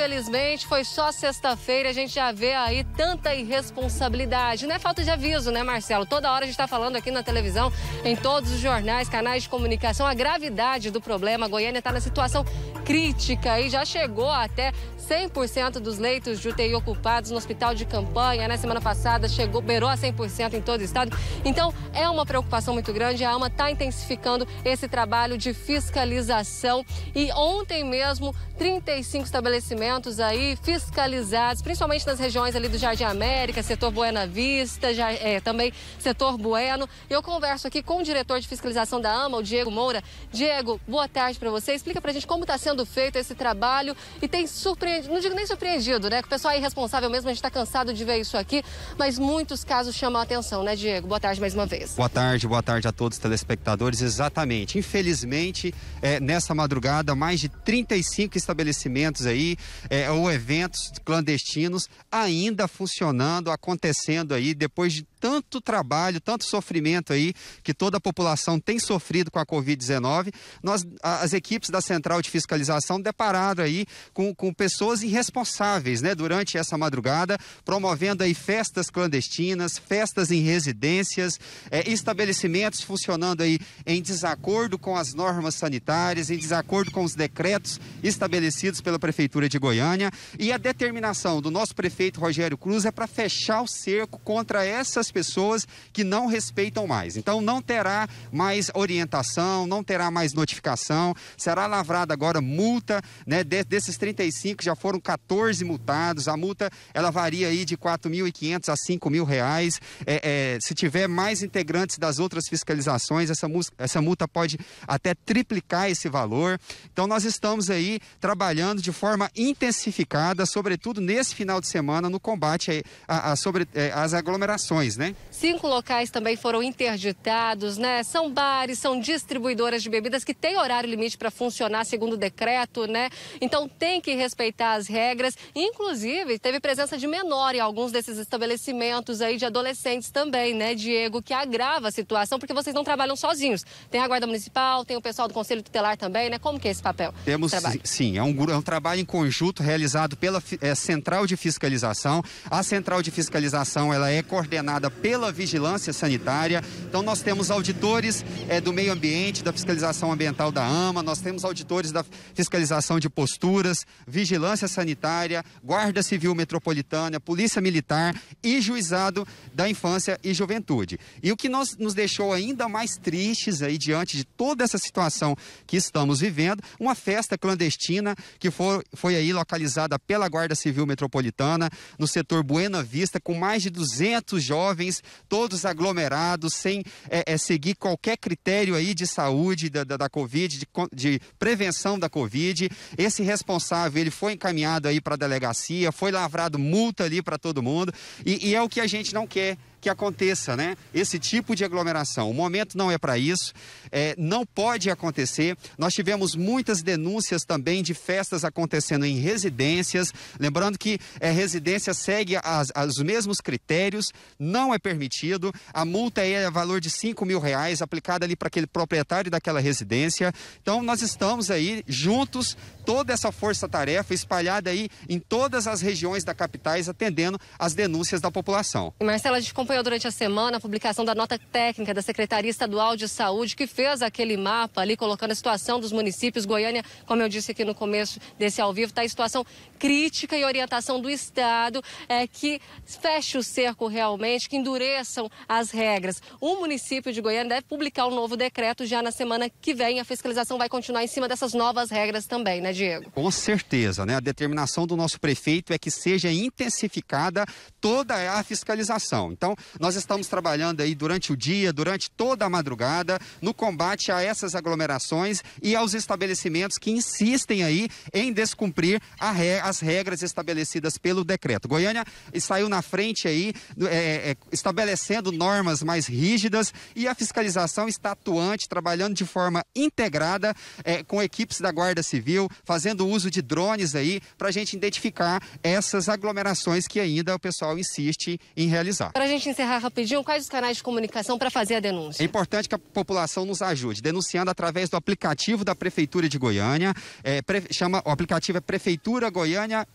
infelizmente, foi só sexta-feira. A gente já vê aí tanta irresponsabilidade. Não é falta de aviso, né, Marcelo? Toda hora a gente está falando aqui na televisão, em todos os jornais, canais de comunicação, a gravidade do problema. A Goiânia está na situação crítica e já chegou até 100% dos leitos de UTI ocupados no hospital de campanha. Na né? semana passada chegou, beirou a 100% em todo o estado. Então é uma preocupação muito grande. A AMA está intensificando esse trabalho de fiscalização. E ontem mesmo, 35 estabelecimentos aí fiscalizados, principalmente nas regiões ali do Jardim América, setor Buena Vista, já, é, também setor Bueno. Eu converso aqui com o diretor de fiscalização da AMA, o Diego Moura. Diego, boa tarde para você. Explica para a gente como está sendo sendo feito esse trabalho e tem surpreendido, não digo nem surpreendido, né? Que o pessoal é irresponsável mesmo, a gente está cansado de ver isso aqui, mas muitos casos chamam a atenção, né, Diego? Boa tarde mais uma vez. Boa tarde, boa tarde a todos os telespectadores. Exatamente. Infelizmente, é, nessa madrugada, mais de 35 estabelecimentos aí, é, ou eventos clandestinos ainda funcionando, acontecendo aí, depois de tanto trabalho, tanto sofrimento aí que toda a população tem sofrido com a Covid-19. Nós, as equipes da Central de Fiscalização depararam aí com, com pessoas irresponsáveis, né? Durante essa madrugada, promovendo aí festas clandestinas, festas em residências, é, estabelecimentos funcionando aí em desacordo com as normas sanitárias, em desacordo com os decretos estabelecidos pela Prefeitura de Goiânia. E a determinação do nosso prefeito Rogério Cruz é para fechar o cerco contra essas pessoas que não respeitam mais. Então não terá mais orientação, não terá mais notificação, será lavrada agora multa, né? De, desses 35 já foram 14 multados, a multa ela varia aí de 4.500 a 5.000 reais. É, é, se tiver mais integrantes das outras fiscalizações, essa, essa multa pode até triplicar esse valor. Então nós estamos aí trabalhando de forma intensificada, sobretudo nesse final de semana, no combate é, às aglomerações. Né? né? Cinco locais também foram interditados, né? São bares, são distribuidoras de bebidas que têm horário limite para funcionar segundo o decreto, né? Então tem que respeitar as regras. Inclusive, teve presença de menor em alguns desses estabelecimentos aí de adolescentes também, né, Diego, que agrava a situação, porque vocês não trabalham sozinhos. Tem a Guarda Municipal, tem o pessoal do Conselho Tutelar também, né? Como que é esse papel? Temos, sim, é um, é um trabalho em conjunto realizado pela é, Central de Fiscalização. A Central de Fiscalização, ela é coordenada pela Vigilância Sanitária. Então, nós temos auditores é, do meio ambiente, da fiscalização ambiental da AMA, nós temos auditores da fiscalização de posturas, Vigilância Sanitária, Guarda Civil Metropolitana, Polícia Militar e Juizado da Infância e Juventude. E o que nós, nos deixou ainda mais tristes aí diante de toda essa situação que estamos vivendo, uma festa clandestina que foi, foi aí localizada pela Guarda Civil Metropolitana no setor Buena Vista, com mais de 200 jovens jovens, todos aglomerados, sem é, é, seguir qualquer critério aí de saúde da, da, da Covid, de, de, prevenção da Covid. Esse responsável, ele foi encaminhado aí para a delegacia, foi lavrado multa ali para todo mundo, e, e é o que a gente não quer que aconteça, né? Esse tipo de aglomeração. O momento não é para isso, é, não pode acontecer. Nós tivemos muitas denúncias também de festas acontecendo em residências. Lembrando que é, residência segue as, as, os mesmos critérios, não é permitido. A multa é a valor de 5 mil reais, aplicada ali para aquele proprietário daquela residência. Então, nós estamos aí juntos, toda essa força-tarefa espalhada aí em todas as regiões da capitais, atendendo as denúncias da população. Marcela, a gente acompanhou durante a semana a publicação da nota técnica da Secretaria Estadual de Saúde, que fez aquele mapa ali, colocando a situação dos municípios. Goiânia, como eu disse aqui no começo desse ao vivo, está em situação crítica e orientação do Estado é que feche o cerco realmente, que endureçam as regras. O município de Goiânia deve publicar um novo decreto já na semana que vem. A fiscalização vai continuar em cima dessas novas regras também, né, Diego? Com certeza, né? A determinação do nosso prefeito é que seja intensificada toda a fiscalização. Então, nós estamos trabalhando aí durante o dia, durante toda a madrugada, no combate a essas aglomerações e aos estabelecimentos que insistem aí em descumprir re... as regras estabelecidas pelo decreto. Goiânia saiu na frente aí, é, é, estabelecendo normas mais rígidas e a fiscalização está atuante, trabalhando de forma integrada é, com equipes da Guarda Civil, fazendo uso de drones aí para a gente identificar essas aglomerações que ainda o pessoal insiste em realizar. Para a gente encerrar rapidinho, quais os canais de comunicação para fazer a denúncia? É importante que a população nos ajude, denunciando através do aplicativo da Prefeitura de Goiânia. É, pre, chama, o aplicativo é Prefeitura Goiânia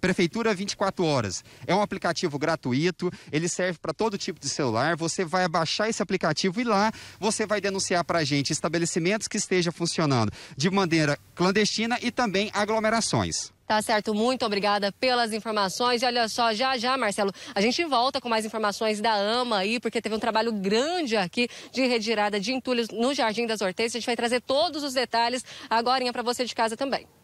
Prefeitura 24 Horas. É um aplicativo gratuito, ele serve para todo tipo de celular. Você vai abaixar esse aplicativo e lá você vai denunciar para a gente estabelecimentos que estejam funcionando de maneira clandestina e também aglomerações. Tá certo, muito obrigada pelas informações. E olha só, já já, Marcelo, a gente volta com mais informações da AMA aí, porque teve um trabalho grande aqui de retirada de entulhos no Jardim das Hortênsias. A gente vai trazer todos os detalhes agora para você de casa também.